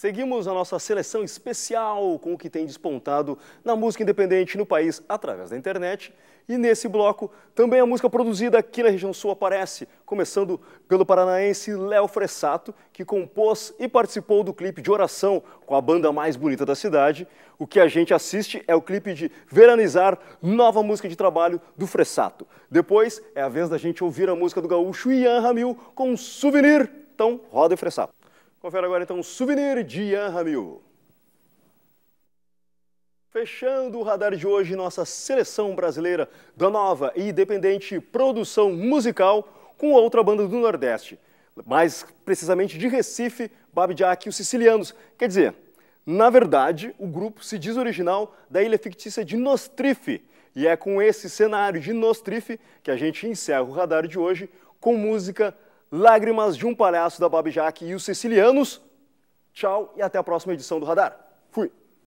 Seguimos a nossa seleção especial com o que tem despontado na música independente no país através da internet. E nesse bloco, também a música produzida aqui na região sul aparece, começando pelo paranaense Léo Fressato, que compôs e participou do clipe de oração com a banda mais bonita da cidade. O que a gente assiste é o clipe de Veranizar, nova música de trabalho do Fressato. Depois é a vez da gente ouvir a música do gaúcho Ian Ramil com um Souvenir. Então, roda e Fressato. Confere agora então o souvenir de Ian Ramil. Fechando o radar de hoje, nossa seleção brasileira da nova e independente produção musical com outra banda do Nordeste, mais precisamente de Recife, Babi Jack e os Sicilianos. Quer dizer, na verdade, o grupo se diz original da ilha fictícia de Nostrife, e é com esse cenário de Nostrife que a gente encerra o radar de hoje com música Lágrimas de um Palhaço da Babijac e os Sicilianos. Tchau e até a próxima edição do Radar. Fui!